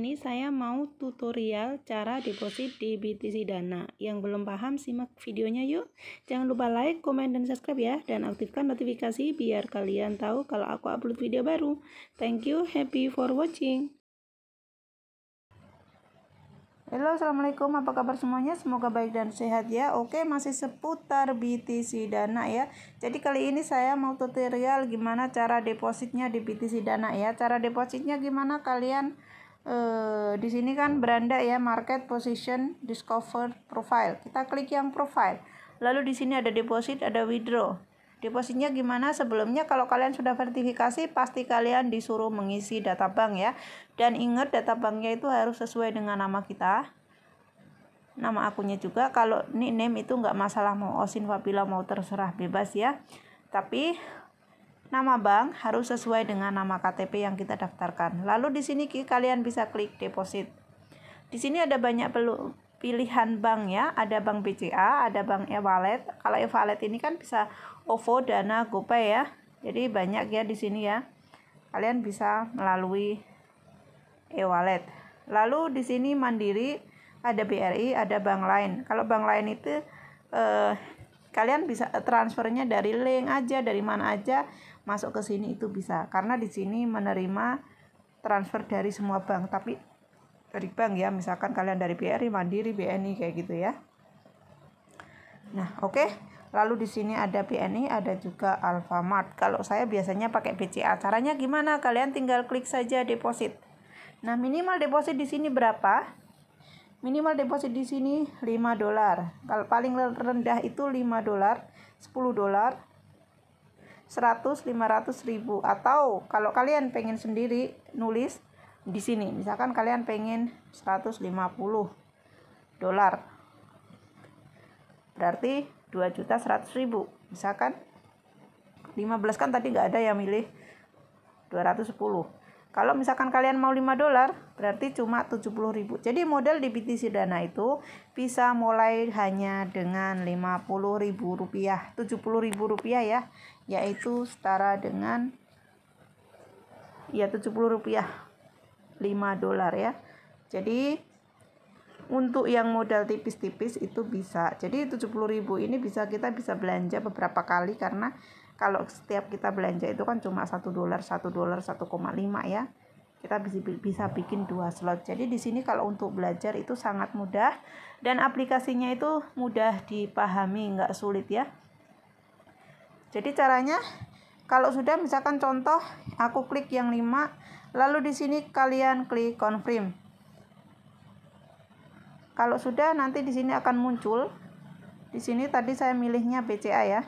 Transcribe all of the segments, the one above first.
ini saya mau tutorial cara deposit di BTC Dana. Yang belum paham simak videonya yuk. Jangan lupa like, komen, dan subscribe ya. Dan aktifkan notifikasi biar kalian tahu kalau aku upload video baru. Thank you, happy for watching. Halo assalamualaikum apa kabar semuanya semoga baik dan sehat ya Oke masih seputar BTC Dana ya Jadi kali ini saya mau tutorial gimana cara depositnya di BTC Dana ya Cara depositnya gimana kalian eh, di sini kan beranda ya market position discover profile. Kita klik yang profile. Lalu di sini ada deposit, ada withdraw. Depositnya gimana sebelumnya kalau kalian sudah verifikasi pasti kalian disuruh mengisi data bank ya. Dan ingat data banknya itu harus sesuai dengan nama kita. Nama akunnya juga kalau nickname itu nggak masalah mau osin fabila mau terserah bebas ya. Tapi Nama bank harus sesuai dengan nama KTP yang kita daftarkan. Lalu di sini kalian bisa klik deposit. Di sini ada banyak pilihan bank ya, ada bank BCA, ada bank e-wallet. Kalau e-wallet ini kan bisa OVO, Dana, GoPay ya. Jadi banyak ya di sini ya. Kalian bisa melalui e-wallet. Lalu di sini Mandiri, ada BRI, ada bank lain. Kalau bank lain itu eh, kalian bisa eh, transfernya dari link aja dari mana aja masuk ke sini itu bisa karena di sini menerima transfer dari semua bank tapi dari bank ya misalkan kalian dari BRI Mandiri BNI kayak gitu ya nah oke okay. lalu di sini ada BNI ada juga Alfamart kalau saya biasanya pakai BCA caranya gimana kalian tinggal klik saja deposit nah minimal deposit di sini berapa Minimal deposit di sini 5 dolar. Kalau paling rendah itu 5 dolar, 10 dolar, 100, 500 ribu. Atau kalau kalian pengen sendiri nulis di sini. Misalkan kalian pengen 150 dolar. Berarti 2 juta 100 ribu. Misalkan 15 kan tadi nggak ada yang milih 210 kalau misalkan kalian mau 5 dolar, berarti cuma ribu. Jadi model di BTC Dana itu bisa mulai hanya dengan ribu rupiah, ribu rupiah ya, yaitu setara dengan ya 70 rupiah 5 dolar ya. Jadi untuk yang modal tipis-tipis itu bisa. Jadi ribu ini bisa kita bisa belanja beberapa kali karena kalau setiap kita belanja itu kan cuma satu dolar satu dolar 1,5 ya kita bisa bikin dua slot. Jadi di sini kalau untuk belajar itu sangat mudah dan aplikasinya itu mudah dipahami, nggak sulit ya. Jadi caranya kalau sudah misalkan contoh aku klik yang 5 lalu di sini kalian klik confirm. Kalau sudah nanti di sini akan muncul. Di sini tadi saya milihnya BCA ya.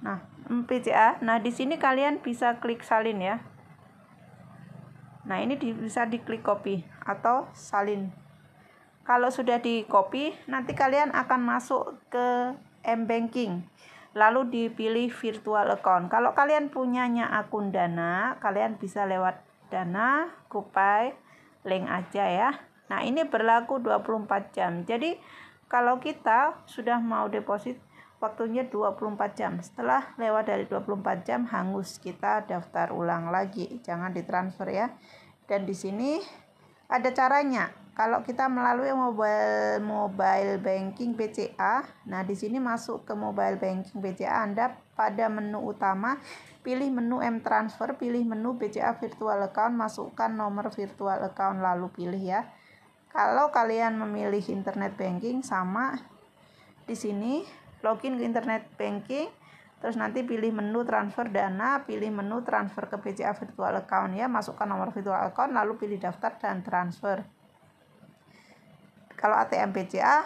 Nah, MPCA ya. Nah, di sini kalian bisa klik salin ya. Nah, ini di, bisa diklik copy atau salin. Kalau sudah di copy, nanti kalian akan masuk ke M-Banking. Lalu dipilih virtual account. Kalau kalian punyanya akun Dana, kalian bisa lewat Dana, Kupai, link aja ya. Nah, ini berlaku 24 jam. Jadi, kalau kita sudah mau deposit waktunya 24 jam. Setelah lewat dari 24 jam hangus, kita daftar ulang lagi. Jangan ditransfer ya. Dan di sini ada caranya. Kalau kita melalui mobile mobile banking BCA, nah di sini masuk ke mobile banking BCA Anda pada menu utama, pilih menu M transfer, pilih menu BCA virtual account, masukkan nomor virtual account lalu pilih ya. Kalau kalian memilih internet banking sama di sini login ke internet banking terus nanti pilih menu transfer dana pilih menu transfer ke BCA virtual account ya masukkan nomor virtual account lalu pilih daftar dan transfer kalau ATM BCA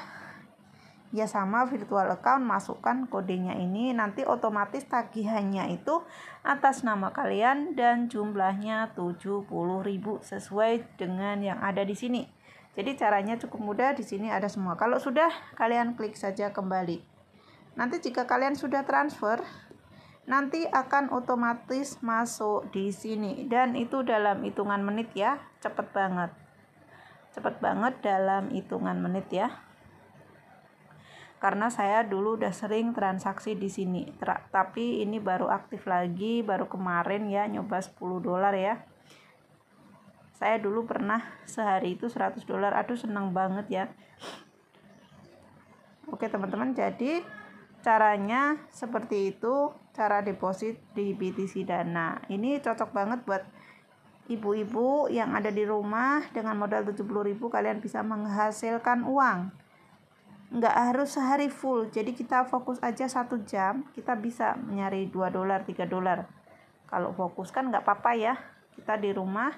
ya sama virtual account masukkan kodenya ini nanti otomatis tagihannya itu atas nama kalian dan jumlahnya 70.000 sesuai dengan yang ada di sini. Jadi caranya cukup mudah di sini ada semua. Kalau sudah kalian klik saja kembali. Nanti jika kalian sudah transfer, nanti akan otomatis masuk di sini dan itu dalam hitungan menit ya cepet banget cepet banget dalam hitungan menit ya karena saya dulu udah sering transaksi di sini tapi ini baru aktif lagi baru kemarin ya nyoba 10 dolar ya saya dulu pernah sehari itu 100 dolar aduh seneng banget ya oke teman-teman jadi caranya seperti itu cara deposit di BTC Dana ini cocok banget buat ibu-ibu yang ada di rumah dengan modal 70.000 kalian bisa menghasilkan uang nggak harus sehari full jadi kita fokus aja satu jam kita bisa nyari 2 dolar 3 dolar kalau fokus kan nggak apa-apa ya kita di rumah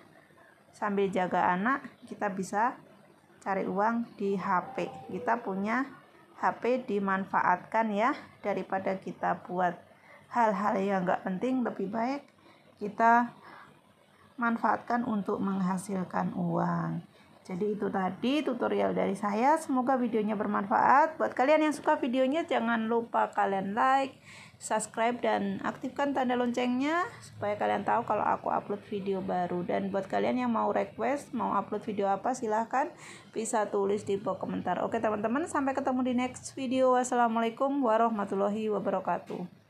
sambil jaga anak kita bisa cari uang di HP kita punya HP dimanfaatkan ya daripada kita buat hal-hal yang nggak penting lebih baik kita manfaatkan untuk menghasilkan uang. Jadi itu tadi tutorial dari saya. Semoga videonya bermanfaat. Buat kalian yang suka videonya jangan lupa kalian like, subscribe dan aktifkan tanda loncengnya supaya kalian tahu kalau aku upload video baru. Dan buat kalian yang mau request mau upload video apa silahkan bisa tulis di bawah komentar. Oke teman-teman sampai ketemu di next video. Wassalamualaikum warahmatullahi wabarakatuh.